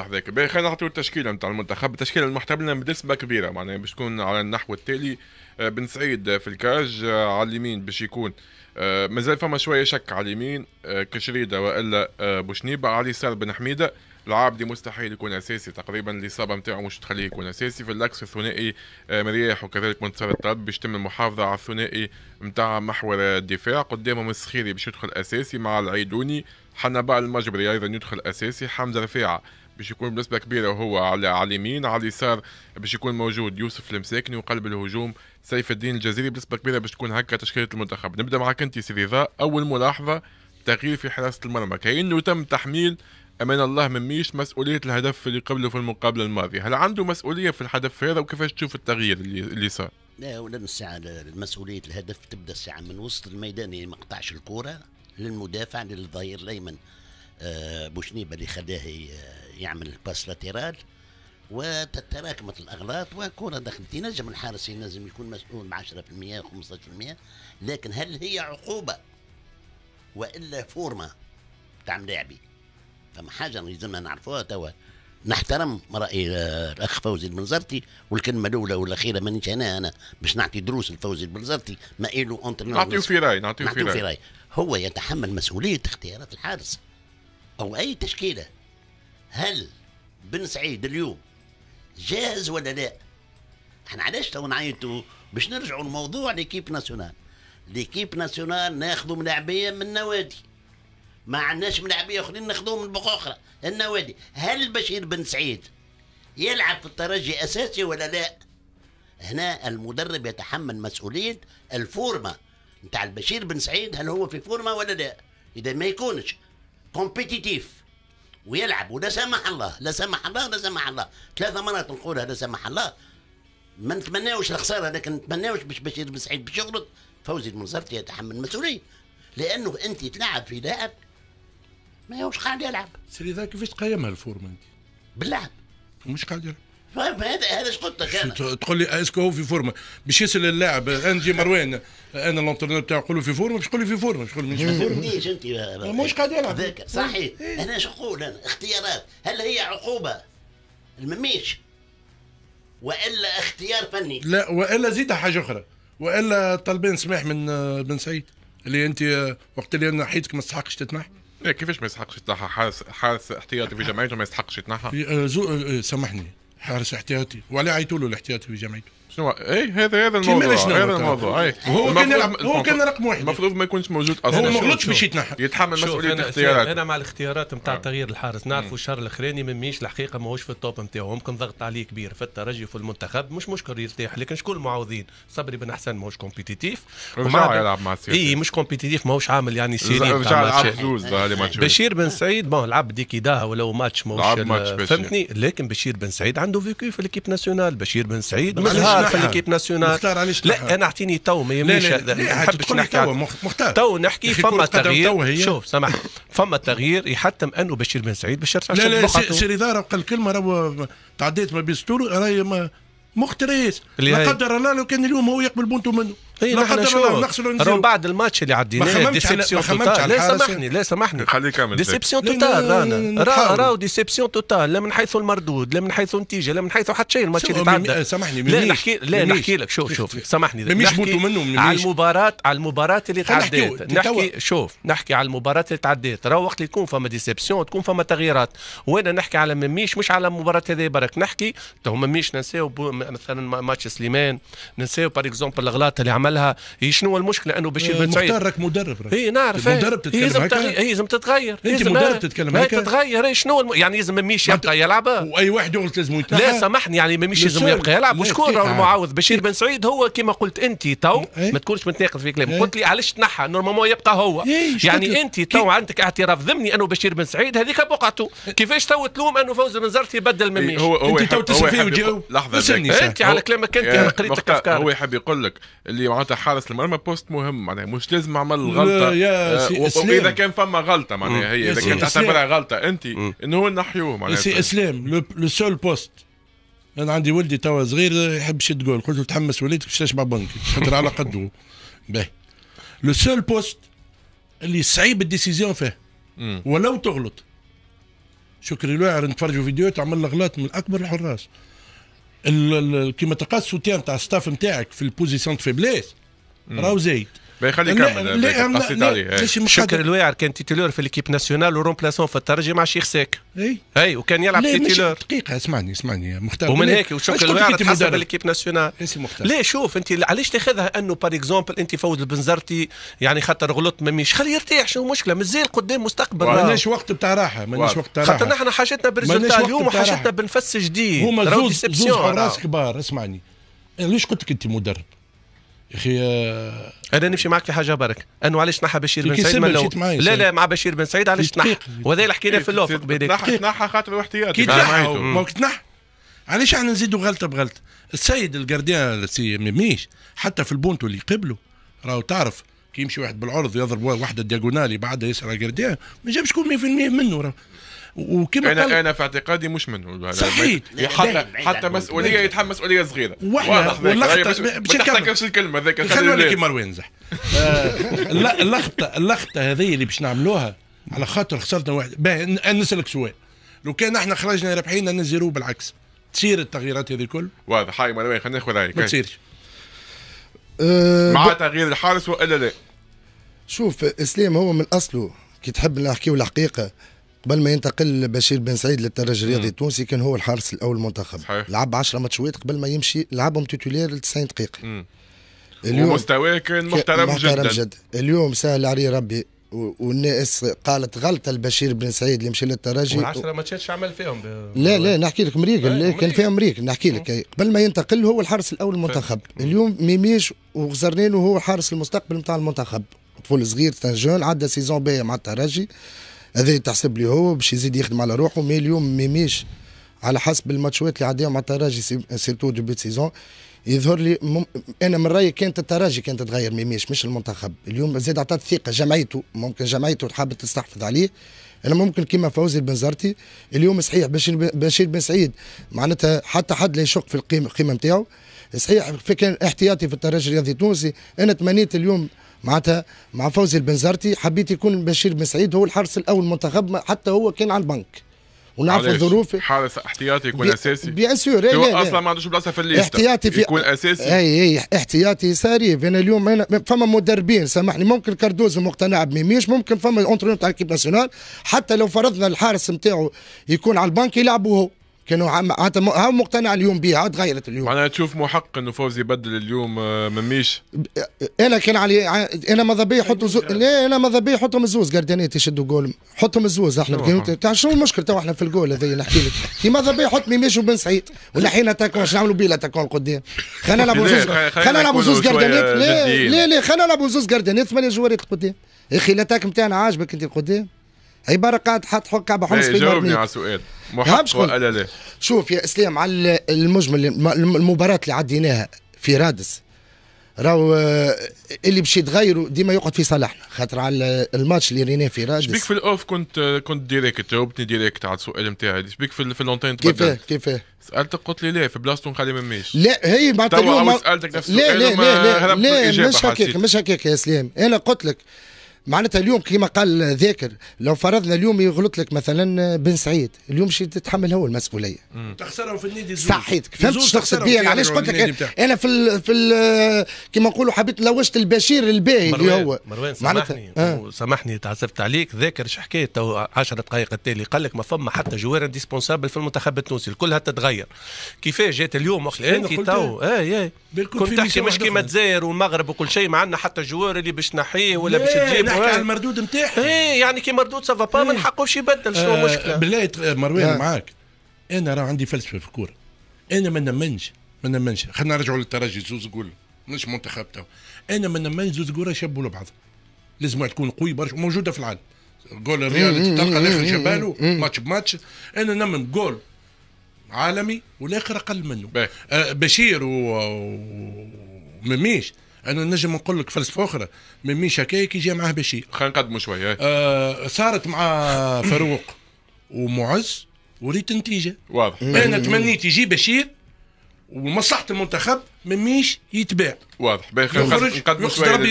لحظة باهي خلينا نعطيو التشكيلة نتاع المنتخب، التشكيلة المحتملة بنسبة كبيرة معناها باش تكون على النحو التالي آه، بن سعيد آه، في الكاج آه، على اليمين باش يكون مازال فما شوية شك على اليمين كشريدة والا بوشنيبة على اليسار بن حميدة العابدي مستحيل يكون اساسي تقريبا الاصابه نتاعو مش تخليه يكون اساسي في الاكس الثنائي مرياح وكذلك منتصر الطلب باش تم المحافظه على الثنائي نتاع محور الدفاع قدامهم السخيري باش يدخل اساسي مع العيدوني حنبال المجبري ايضا يدخل اساسي حمزه رفيعه باش يكون بنسبه كبيره وهو على اليمين على اليسار باش يكون موجود يوسف المساكني وقلب الهجوم سيف الدين الجزيري بنسبه كبيره باش تكون هكا تشكيله المنتخب نبدا معك انت سيدي اول ملاحظه تغيير في حراسه المرمى كانه تم تحميل امان الله من ميش مسؤوليه الهدف اللي قبله في المقابله الماضيه هل عنده مسؤوليه في الهدف هذا وكيفاش تشوف التغيير اللي, اللي صار لا ولا الساعة مسؤولية الهدف تبدا الساعة من وسط الميدان اللي ما قطعش الكورة للمدافع للظهير الأيمن آه، بوشنيبة اللي خداها آه، يعمل الباس لاتيرال وتتراكمت الاغلاط وكره دخلت ينجم الحارس ينجم يكون مسؤول مع 10% 15% لكن هل هي عقوبه والا فورما تاع ملاعبي فما حاجه لازمنا نعرفوها توا نحترم راي آه، الاخ فوزي البنزرتي والكلمه الاولى والاخيره مانيش انا انا باش نعطي دروس لفوزي البنزرتي ما إلو اونترنور نعطيو في راي نعطيو في راي هو يتحمل مسؤوليه اختيارات الحارس او اي تشكيله هل بن سعيد اليوم جاهز ولا لا؟ احنا علاش تو نعيطوا باش نرجعوا لموضوع ليكيب ناسيونال ليكيب ناسيونال ناخذوا ملاعبيه من النوادي ما عندناش ملاعبيه اخرين ناخذوهم من بقى اخرى النوادي هل بشير بن سعيد يلعب في الترجي اساسي ولا لا؟ هنا المدرب يتحمل مسؤوليه الفورمه نتاع البشير بن سعيد هل هو في فورمه ولا لا؟ اذا ما يكونش كومبيتيتيف ويلعب ولا سمح الله لا سمح الله لا سمح الله ثلاثه مرات نقولها لا سمح الله ما نتمناوش الخساره لكن نتمناوش باش بشير بن سعيد باش يغلط فوزي المنصرتي يتحمل المسؤوليه لانه انت تلعب في لاعب ما هوش قاعد يلعب سيدي ذاك كيفاش تقيمها الفورمه انت باللعب مش قاعد يلعب فهذا هذا لك انا تقول لي اسكو هو في فورمه باش يسال اللاعب اندي مروان انا لونترنور بتاعو يقول في فورمه باش يقول لي في فورمه باش يقول لي ما فهمتنيش انت مش قادر يلعب صحيح إيه. إيه. انا اش نقول انا اختيارات هل هي عقوبه؟ المميش والا اختيار فني لا والا زيد حاجه اخرى والا طالبين سماح من بن سعيد اللي انت وقت اللي انا حيتك ما تستحقش تتنحى إيه، كيفاش ما يستحقش يتنحى حارس حارس احتياطي في جمعيته ما يستحقش يتنحى آه، آه، آه، سامحني حارس احتياطي ولا عيتولو الاحتياطي في جامعته شنو اي هذا هذا الموضوع هذا الموضوع اي وهو كان هو كان رقم واحد المفروض ما يكونش موجود اصلا هو ما غلطش باش يتنحى يتحمل مسؤوليه الاختيارات انا مع الاختيارات نتاع آه. تغيير الحارس نعرفوا الشهر الاخراني ميش الحقيقه ماهوش في التوب نتاعو ممكن ضغط عليه كبير في الترجي وفي المنتخب مش مشكل يرتاح لكن شكون المعوضين صبري بن حسن ماهوش كومبيتيتيف رجع يلعب مع السيتي اي مش كومبيتيتيف ماهوش عامل يعني سيري رجع بشير بن سعيد ما لعب ديكي داها ولو ماتش ماهوش فهمتني لكن بشير بن سعيد عنده فيكو في ليكيب ناسيونال بشير بن سعيد مش مختار في ليكيب ناسيونال مختار علاش لا انا اعطيني تو ما يهمنيش هذا نحبش نحكي مختار تو نحكي فما تغيير شوف سامح فما تغيير يحتم انه بشير بن سعيد باش يرجع لا لا سير اداره قال الكلمه راهو تعديت ما بين سطور راهي مختريس لا قدر الله لو كان اليوم هو يقبل بنته منه اي نحن شو رو بعد الماتش اللي عديناه ديسيبسيون توتال لا سامحني لا سامحني خليك كامل ديسيبسيون توتال رانا راهو ديسيبسيون توتال لا من حيث المردود لا من حيث النتيجه لا من حيث حتى شيء الماتش اللي تعدى آه، سامحني لا نحكي لا نحكي لك شوف شوف سامحني نحكي على المباراه على المباراه اللي تعدات نحكي شوف نحكي على المباراه اللي تعدات راهو وقت اللي تكون فما ديسيبسيون تكون فما تغييرات وانا نحكي على مميش مش على المباراه هذه برك نحكي تو مميش ننساو مثلا ماتش سليمان ننساو بار اكزومبل الاغلاط اللي عمل لها شنو المشكله انه بشير بن سعيد راك مدرب اي نعرف طيب، مدرب تتكلم هي لازم تتغير انت مدرب تتكلم هكا تتغير إيه، شنو يعني لازم ميميش يبقى يلعب واي واحد يقول لازم لا سامحني يعني ميميش لازم يبقى يلعب وشكون راهو نعم. المعوض بشير إيه. بن سعيد هو كما قلت انت تو إيه. ما تكونش متناقض في كلامك قلت لي علاش تنحى نورمالمون يبقى هو يعني انت تو عندك اعتراف ضمني انه بشير بن سعيد هذيك بقعته كيفاش تو تلوم انه فوز النزرتي بدل من هو انت تو تسال فيه لحظه انت على كلامك انت قريتك قريت افكار هو يحب يقول لك اللي معناتها حارس المرمى بوست مهم معناها مش لازم اعمل غلطه آه، واذا كان فما غلطه معناها هي اذا كانت تعتبرها غلطه انت انه هو نحيوه معناها سي اسلام لو سول بوست انا عندي ولدي توا صغير يحب يشد جول قلت له تحمس وليدك باش تشبع بنكي خاطر على قده باهي لو سول بوست اللي صعيب الديسيزيون فيه ولو تغلط شكري لوعر نتفرجوا فيديو تعمل اغلاط من اكبر الحراس كيما تلقى السوتيان تاع الستاف نتاعك في البوزيسيون دو فيبليس راهو زايد خليه يكمل قصيت عليه شكر الواعر كان تيتيلور في ليكيب ناسيونال ورومبلاسون في الترجي مع شيخ ساك اي اي وكان يلعب تيتيلور دقيقه اسمعني اسمعني مختار ومن هيك وشكر الواعر تحسب ليكيب ناسيونال لا شوف انت علاش تاخذها انه بار اكزومبل انت فوز البنزرتي يعني خاطر غلط ما مش خليه يرتاح شو مشكله مازال قدام مستقبل ما ماناش آه. وقت بتاع راحه ماناش وقت بتاع راحه خاطر نحن حاجتنا بالريزلتا اليوم وحاجتنا بنفس جديد هما زوز زوز حراس كبار اسمعني ليش قلت لك انت مدرب يا اخي آه، انا نمشي معك في حاجه برك انه علاش نحى بشير بن سعيد لو... لا لا مع بشير بن سعيد علاش تنحى وهذا اللي حكينا في اللوفق نحى تنحى خاطر احتياط كي تنحى ما تنحى علاش احنا نزيدوا غلطه بغلطه السيد الجارديان سي ميميش حتى في البونتو اللي قبله راهو تعرف كي يمشي واحد بالعرض يضرب واحده دياغونالي بعدها يسرى الجارديان ما جابش شكون 100% منه راهو وكما انا انا في اعتقادي مش منه صحيح حتى حتى مسؤوليه يتحمل مسؤوليه صغيره واضح واللخطه باش الكلمه ذاك خلونا مروان روينزح اللخطه آه، اللخطه هذه اللي باش نعملوها على خاطر خسرنا واحد نسالك سؤال لو كان احنا خرجنا انا نزيرو بالعكس تصير التغييرات هذه الكل واضح هاي مروان خلينا ناخذ رايك ما تصيرش آه، مع تغيير الحارس والا لا شوف اسلام هو من اصله كي تحب نحكيو الحقيقه قبل ما ينتقل بشير بن سعيد للترجي الرياضي التونسي كان هو الحارس الاول المنتخب صحيح. لعب 10 ماتشات قبل ما يمشي لعبهم توتولير ل 90 دقيقه اليوم ومستواه كان محترم, محترم جدا. جدا اليوم سهل عليه ربي والناس قالت غلطه البشير بن سعيد اللي مشى للترجي و... ماتشات عمل فيهم ب... لا لا نحكي لك مريق كان فيهم مريق نحكي لك قبل ما ينتقل هو الحارس الاول المنتخب اليوم ميميش وغزرنين وهو حارس المستقبل نتاع المنتخب طفل صغير تنجون عدى سيزون باهي مع الترجي هذا تحسب لي هو باش يزيد يخدم على روحه مي اليوم ميميش على حسب الماتشات اللي عاديه مع الترجي سيرتو دوبي سيزون يظهر لي مم... انا من رايي كانت الترجي كانت تغير ميميش مش المنتخب اليوم زاد عطات ثقه جمعيته ممكن جمعيته تحب تستحفظ عليه انا ممكن كيما فوزي البنزرتي اليوم صحيح بشير بشير بن سعيد معناتها حتى حد لا يشك في القيمه القيمه نتاعو صحيح كان احتياطي في الترجي الرياضي التونسي انا تمنيت اليوم معناتها مع فوزي البنزرتي حبيت يكون بشير بن سعيد هو الحارس الاول منتخب حتى هو كان على البنك ونعرف الظروف حارس احتياطي يكون بي... اساسي بيان سور اصلا ما عندوش بلاصه في الليسته احتياطي في يكون اساسي اي اي احتياطي يساري انا اليوم أنا فما مدربين سامحني ممكن كاردوزو مقتنع بميميش ممكن فما اونترون تاع الكيب ناسيونال حتى لو فرضنا الحارس نتاعو يكون على البنك يلعبوا هو كانوا عاد ها مقتنع اليوم بها تغيرت اليوم معناها تشوف محق انه فوزي يبدل اليوم آه، مميش انا كان علي انا ماذا بيا يحطوا زو... إيه، لا انا ماذا بيا يحطوا مزوز قردانات يشدوا جول حطوا مزوز احنا تاع شنو المشكل تو احنا في الجول هذا نحكي لك كي ماذا بيا يحط ميميش وبن سعيد حين تاكون شنو نعملوا بيه تاكون قدام خلينا نلعبوا زوز خلينا نلعبوا زوز قردانات لا لا خلينا نلعبوا زوز قردانات ثمانيه جوارات قدام يا اخي الاتاك نتاعنا عاجبك انت قدام عباره قاعد حط حق كعبه حمص إيه، في جاوبني على سؤال محق ولا لا شوف يا اسلام على المجمل المباراه اللي عديناها في رادس راهو آه، اللي باش يتغيروا ديما يقعد في صالحنا خاطر على الماتش اللي ريناه في رادس شبيك في الاوف كنت آه، كنت ديريكت جاوبتني ديريكت على السؤال نتاعي شبيك في, في اللونتين كيفاه كيفاه سالتك قلت لي لا في بلاصتو نخلي ما لا هي معناتها اليوم سالتك نفس السؤال لا لا لا لا, لا, لا, لا مش هكاك مش هكاك يا اسلام انا قلت لك معناتها اليوم كما قال ذاكر لو فرضنا اليوم يغلط لك مثلا بن سعيد اليوم شي تتحمل هو المسؤوليه تخسرهم في النادي زوج صحيتك فهمت شنو تقصد بيا علاش قلت لك انا في الـ في ال كما نقولوا حبيت لوجت البشير الباهي اللي هو مروان سامحني آه. تعزفت عليك ذاكر شو حكيت 10 دقائق التالي قال لك ما فما حتى جوار ديسبونسابل في المنتخب التونسي الكل تتغير كيفاش جات اليوم انت تو اه اي كنت تحكي مش كيما تزاير والمغرب وكل شيء ما عندنا حتى جوار اللي باش نحيه ولا باش إيه، تجيب تحكي على المردود نتاعهم ايه يعني كي مردود سافا با إيه. ما نحقوش يبدل شنو آه، المشكله بالله آه، مروان نعم. معاك انا راه عندي فلسفه في الكوره انا ما نمنش ما نمنش خلينا نرجعوا للترجي زوز قول مش منتخب تو انا ما نمنش زوز قول شابوا لبعض لازم تكون قوي برشا موجوده في العالم جول الريال تلقى الاخر جباله ماتش بماتش انا نمن جول عالمي والاخر اقل منه آه بشير ومميش و... انا نجم نقول لك فلسفه اخرى من ميشا هكاك يجي معاه بشي خلينا نقدموا شويه إيه. آه صارت مع فاروق ومعز وريت نتيجه واضح انا تمنيت يجي بشير ومصلحه المنتخب مميش يتباع واضح باهي نقدموا شويه